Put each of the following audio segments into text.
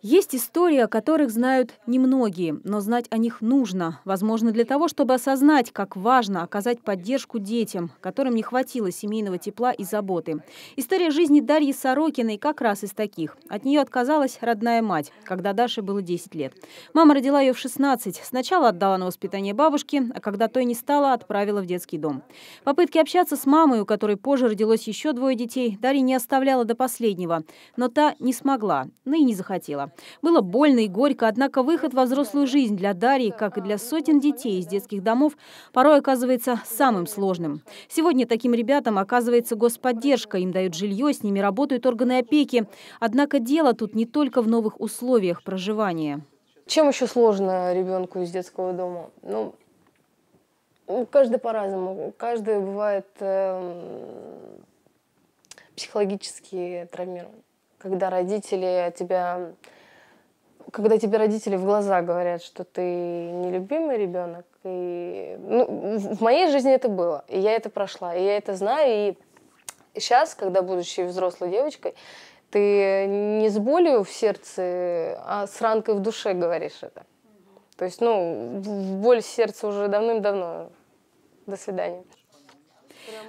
Есть истории, о которых знают немногие, но знать о них нужно. Возможно, для того, чтобы осознать, как важно оказать поддержку детям, которым не хватило семейного тепла и заботы. История жизни Дарьи Сорокиной как раз из таких. От нее отказалась родная мать, когда Даше было 10 лет. Мама родила ее в 16. Сначала отдала на воспитание бабушки, а когда той не стала, отправила в детский дом. Попытки общаться с мамой, у которой позже родилось еще двое детей, Дарья не оставляла до последнего. Но та не смогла, но ну и не захотела. Было больно и горько, однако выход во взрослую жизнь для Дарьи, как и для сотен детей из детских домов, порой оказывается самым сложным. Сегодня таким ребятам оказывается господдержка, им дают жилье, с ними работают органы опеки. Однако дело тут не только в новых условиях проживания. Чем еще сложно ребенку из детского дома? Ну, ну каждый по-разному. Каждый бывает э, психологически травмирован когда родители тебя... Когда тебе родители в глаза говорят, что ты нелюбимый ребенок, и ну, в моей жизни это было, и я это прошла, и я это знаю, и сейчас, когда будучи взрослой девочкой, ты не с болью в сердце, а с ранкой в душе говоришь это. То есть, ну, боль сердца уже давным-давно. До свидания.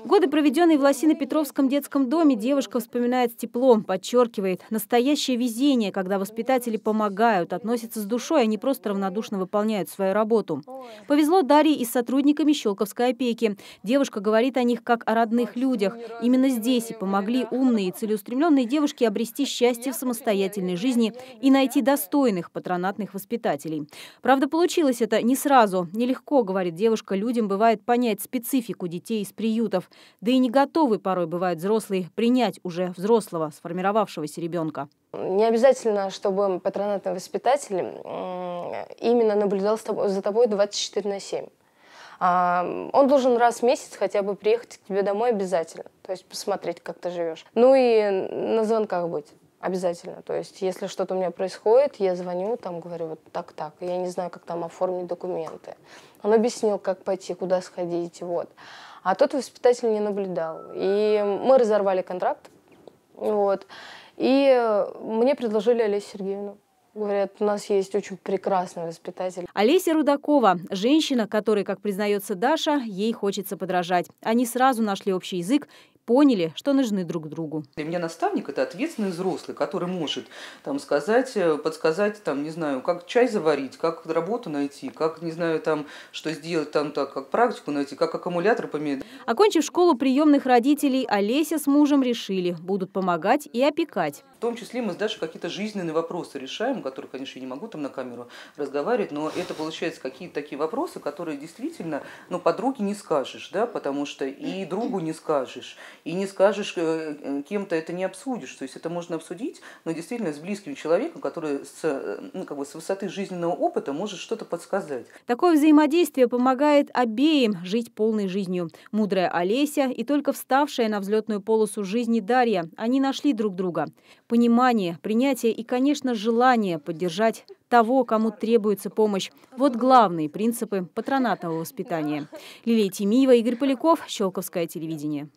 Годы, проведенные в Лосино-Петровском детском доме, девушка вспоминает с теплом, подчеркивает, настоящее везение, когда воспитатели помогают, относятся с душой, а не просто равнодушно выполняют свою работу. Повезло Дарье и с сотрудниками Щелковской опеки. Девушка говорит о них как о родных людях. Именно здесь и помогли умные и целеустремленные девушки обрести счастье в самостоятельной жизни и найти достойных патронатных воспитателей. Правда, получилось это не сразу. Нелегко, говорит девушка, людям бывает понять специфику детей из приюта институтов, да и не готовы порой бывают взрослые принять уже взрослого, сформировавшегося ребенка. Не обязательно, чтобы патронатный воспитатель именно наблюдал за тобой 24 на 7. А, он должен раз в месяц хотя бы приехать к тебе домой обязательно, то есть посмотреть, как ты живешь. Ну и на звонках быть. Обязательно. То есть, если что-то у меня происходит, я звоню, там говорю вот так-так, я не знаю, как там оформить документы. Он объяснил, как пойти, куда сходить, вот. А тот воспитатель не наблюдал. И мы разорвали контракт, вот. И мне предложили Олесю Сергеевну. Говорят, у нас есть очень прекрасный воспитатель. Олеся Рудакова – женщина, которой, как признается Даша, ей хочется подражать. Они сразу нашли общий язык поняли, что нужны друг другу. Для меня наставник – это ответственный взрослый, который может там, сказать, э, подсказать, там, не знаю, как чай заварить, как работу найти, как, не знаю, там, что сделать, там, так, как практику найти, как аккумулятор поменять. Окончив школу приемных родителей, Олеся с мужем решили – будут помогать и опекать. В том числе мы с Дашей какие-то жизненные вопросы решаем, которые, конечно, я не могу там на камеру разговаривать, но это, получается, какие-то такие вопросы, которые действительно, ну, подруге не скажешь, да, потому что и другу не скажешь, и не скажешь э, э, кем-то, это не обсудишь. То есть это можно обсудить, но действительно с близким человеком, который с, э, ну, как бы с высоты жизненного опыта может что-то подсказать. Такое взаимодействие помогает обеим жить полной жизнью. Мудрая Олеся и только вставшая на взлетную полосу жизни Дарья, они нашли друг друга. Понимание, принятие и, конечно, желание поддержать того, кому требуется помощь. Вот главные принципы патронатного воспитания. Лилия Тимиева, Игорь Поляков, Щелковское телевидение.